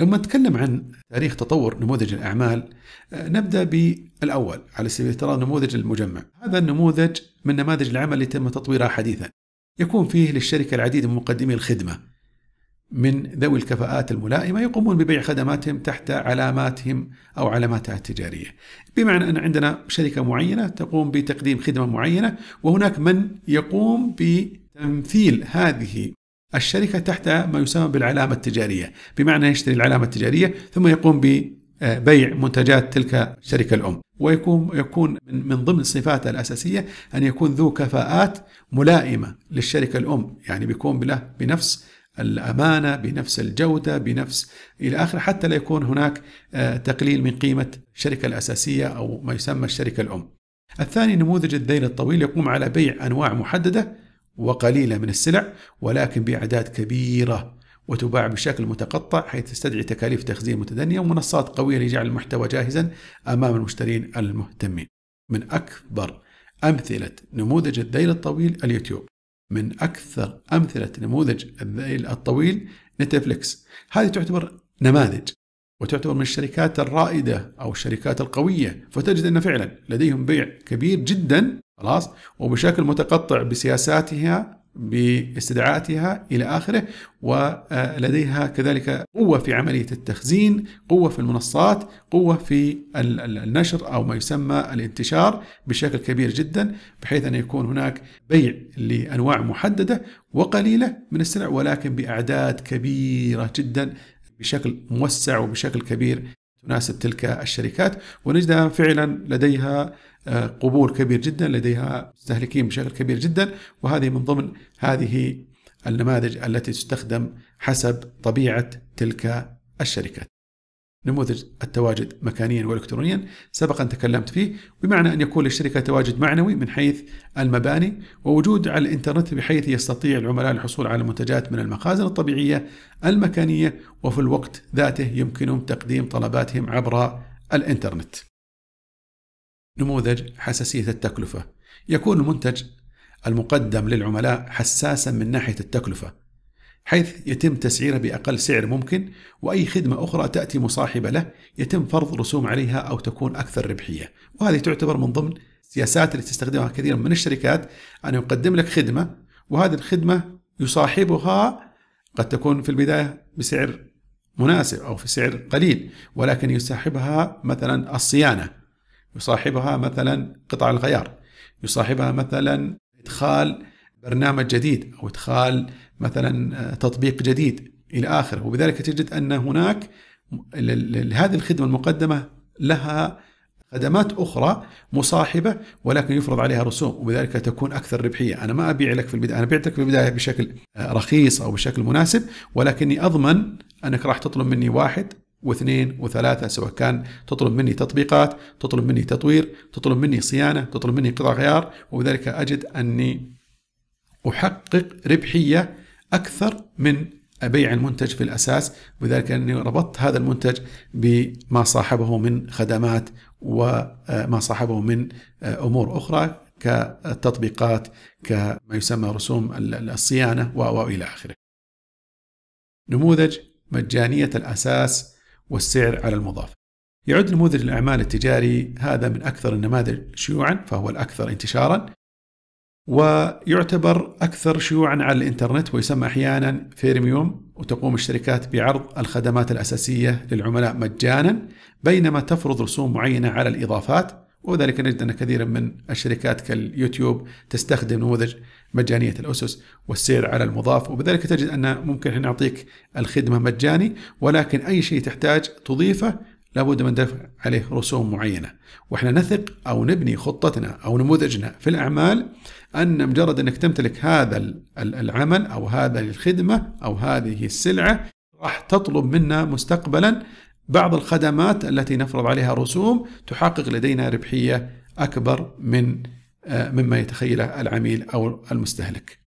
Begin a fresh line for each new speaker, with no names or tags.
لما نتكلم عن تاريخ تطور نموذج الأعمال آه، نبدأ بالأول على سبيل المثال نموذج المجمع هذا النموذج من نماذج العمل اللي تم تطويرها حديثا يكون فيه للشركة العديد من مقدمي الخدمة من ذوي الكفاءات الملائمة يقومون ببيع خدماتهم تحت علاماتهم أو علاماتها التجارية بمعنى أن عندنا شركة معينة تقوم بتقديم خدمة معينة وهناك من يقوم بتمثيل هذه الشركة تحت ما يسمى بالعلامة التجارية بمعنى يشتري العلامة التجارية ثم يقوم ببيع منتجات تلك الشركة الأم ويكون يكون من ضمن صفاته الأساسية أن يكون ذو كفاءات ملائمة للشركة الأم يعني بيكون له بنفس الأمانة بنفس الجودة بنفس إلى آخره حتى لا يكون هناك آه، تقليل من قيمة الشركة الأساسية أو ما يسمى الشركة الأم الثاني نموذج الذيل الطويل يقوم على بيع أنواع محددة وقليلة من السلع ولكن بأعداد كبيرة وتباع بشكل متقطع حيث تستدعي تكاليف تخزين متدنية ومنصات قوية لجعل المحتوى جاهزا أمام المشترين المهتمين من أكبر أمثلة نموذج الذيل الطويل اليوتيوب من أكثر أمثلة نموذج الذيل الطويل نتفليكس هذه تعتبر نماذج وتعتبر من الشركات الرائدة أو الشركات القوية فتجد أن فعلا لديهم بيع كبير جدا خلاص وبشكل متقطع بسياساتها باستدعاءاتها إلى آخره ولديها كذلك قوة في عملية التخزين قوة في المنصات قوة في النشر أو ما يسمى الانتشار بشكل كبير جدا بحيث أن يكون هناك بيع لأنواع محددة وقليلة من السلع ولكن بأعداد كبيرة جدا بشكل موسع وبشكل كبير تناسب تلك الشركات ونجدها فعلا لديها آه، قبول كبير جدا لديها مستهلكين بشكل كبير جدا وهذه من ضمن هذه النماذج التي تستخدم حسب طبيعة تلك الشركات نموذج التواجد مكانيا والكترونيا سبق ان تكلمت فيه بمعنى ان يكون للشركه تواجد معنوي من حيث المباني ووجود على الانترنت بحيث يستطيع العملاء الحصول على منتجات من المخازن الطبيعيه المكانيه وفي الوقت ذاته يمكنهم تقديم طلباتهم عبر الانترنت. نموذج حساسيه التكلفه يكون المنتج المقدم للعملاء حساسا من ناحيه التكلفه حيث يتم تسعيره بأقل سعر ممكن وأي خدمة أخرى تأتي مصاحبة له يتم فرض رسوم عليها أو تكون أكثر ربحية وهذه تعتبر من ضمن السياسات اللي تستخدمها كثير من الشركات أن يقدم لك خدمة وهذه الخدمة يصاحبها قد تكون في البداية بسعر مناسب أو في سعر قليل ولكن يصاحبها مثلا الصيانة يصاحبها مثلا قطع الغيار يصاحبها مثلا إدخال برنامج جديد او ادخال مثلا آه، تطبيق جديد الى اخره وبذلك تجد ان هناك هذه الخدمه المقدمه لها خدمات اخرى مصاحبه ولكن يفرض عليها رسوم وبذلك تكون اكثر ربحيه، انا ما ابيع لك في البدايه، انا بعتك في البدايه بشكل آه، رخيص او بشكل مناسب ولكني اضمن انك راح تطلب مني واحد واثنين وثلاثة سواء كان تطلب مني تطبيقات تطلب مني تطوير تطلب مني صيانة تطلب مني قطع غيار وبذلك أجد أني أحقق ربحية أكثر من بيع المنتج في الأساس وذلك أني ربطت هذا المنتج بما صاحبه من خدمات وما صاحبه من أمور أخرى كالتطبيقات كما يسمى رسوم الصيانة وإلى آخره نموذج مجانية الأساس والسعر على المضاف يعد نموذج الأعمال التجاري هذا من أكثر النماذج شيوعا فهو الأكثر انتشارا ويعتبر أكثر شيوعا على الإنترنت ويسمى أحيانا فيرميوم وتقوم الشركات بعرض الخدمات الأساسية للعملاء مجانا بينما تفرض رسوم معينة على الإضافات وذلك نجد أن كثيرا من الشركات كاليوتيوب تستخدم نموذج مجانية الأسس والسير على المضاف وبذلك تجد أن ممكن أن نعطيك الخدمة مجاني ولكن أي شيء تحتاج تضيفه لابد من دفع عليه رسوم معينة وإحنا نثق أو نبني خطتنا أو نموذجنا في الأعمال أن مجرد أنك تمتلك هذا العمل أو هذا الخدمة أو هذه السلعة راح تطلب منا مستقبلا بعض الخدمات التي نفرض عليها رسوم تحقق لدينا ربحية أكبر من آه، مما يتخيله العميل أو المستهلك